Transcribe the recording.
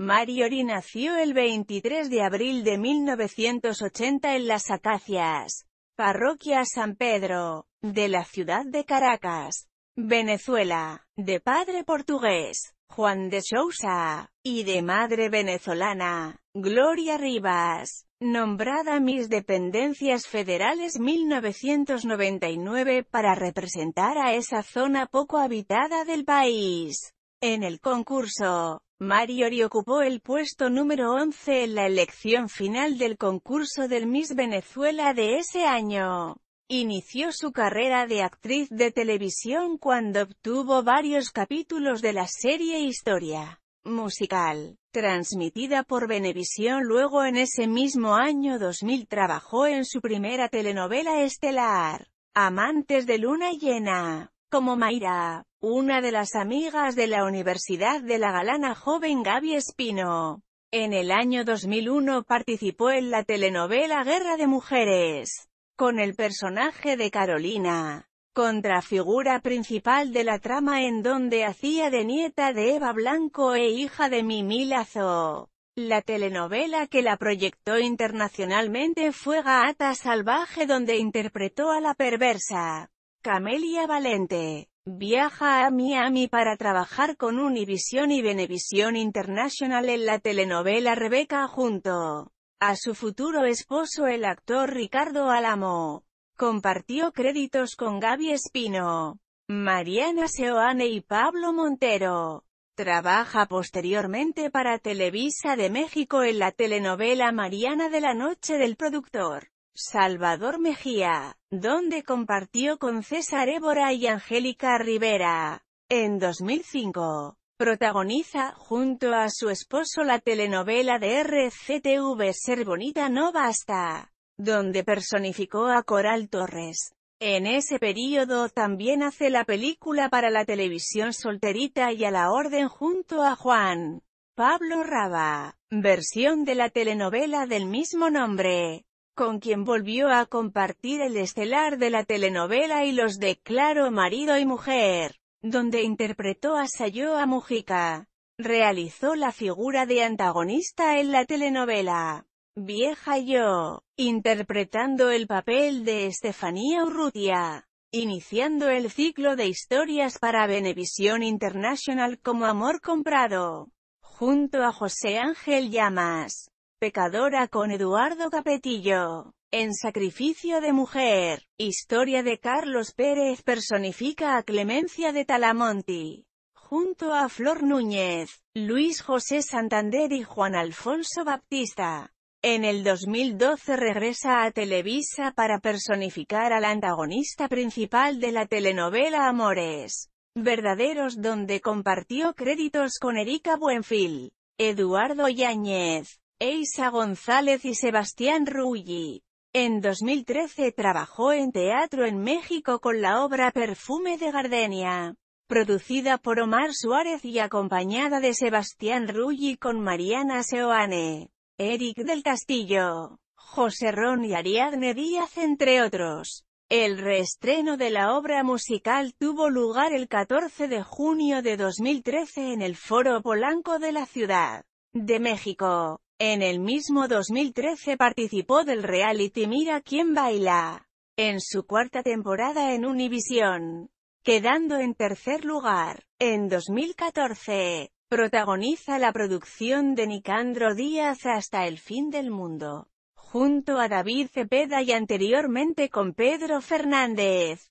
Mariori nació el 23 de abril de 1980 en Las Acacias, parroquia San Pedro, de la ciudad de Caracas, Venezuela, de padre portugués, Juan de Sousa, y de madre venezolana, Gloria Rivas, nombrada mis Dependencias Federales 1999 para representar a esa zona poco habitada del país. En el concurso, Mariori ocupó el puesto número 11 en la elección final del concurso del Miss Venezuela de ese año. Inició su carrera de actriz de televisión cuando obtuvo varios capítulos de la serie Historia musical, transmitida por Venevisión luego en ese mismo año 2000 trabajó en su primera telenovela estelar, Amantes de Luna Llena como Mayra, una de las amigas de la Universidad de la galana joven Gaby Espino. En el año 2001 participó en la telenovela Guerra de Mujeres, con el personaje de Carolina, contrafigura principal de la trama en donde hacía de nieta de Eva Blanco e hija de Mimi Lazo. La telenovela que la proyectó internacionalmente fue Gaata Salvaje donde interpretó a la perversa. Camelia Valente. Viaja a Miami para trabajar con Univision y Venevisión International en la telenovela Rebeca junto a su futuro esposo el actor Ricardo Álamo. Compartió créditos con Gaby Espino, Mariana Seoane y Pablo Montero. Trabaja posteriormente para Televisa de México en la telenovela Mariana de la Noche del productor. Salvador Mejía, donde compartió con César Évora y Angélica Rivera. En 2005, protagoniza junto a su esposo la telenovela de RCTV Ser Bonita No Basta, donde personificó a Coral Torres. En ese periodo también hace la película para la televisión Solterita y a la Orden junto a Juan Pablo Raba, versión de la telenovela del mismo nombre con quien volvió a compartir el estelar de la telenovela y los de Claro Marido y Mujer, donde interpretó a Sayoa Mujica. Realizó la figura de antagonista en la telenovela Vieja Yo, interpretando el papel de Estefanía Urrutia iniciando el ciclo de historias para Benevisión International como Amor Comprado, junto a José Ángel Llamas. Pecadora con Eduardo Capetillo. En Sacrificio de Mujer, historia de Carlos Pérez personifica a Clemencia de Talamonti. Junto a Flor Núñez, Luis José Santander y Juan Alfonso Baptista. En el 2012 regresa a Televisa para personificar al antagonista principal de la telenovela Amores Verdaderos donde compartió créditos con Erika Buenfil, Eduardo Yáñez, Eisa González y Sebastián Rulli. En 2013 trabajó en teatro en México con la obra Perfume de Gardenia, producida por Omar Suárez y acompañada de Sebastián Rulli con Mariana Seoane, Eric del Castillo, José Ron y Ariadne Díaz entre otros. El reestreno de la obra musical tuvo lugar el 14 de junio de 2013 en el Foro Polanco de la Ciudad de México. En el mismo 2013 participó del reality Mira quién baila, en su cuarta temporada en Univision, quedando en tercer lugar. En 2014, protagoniza la producción de Nicandro Díaz Hasta el fin del mundo, junto a David Cepeda y anteriormente con Pedro Fernández.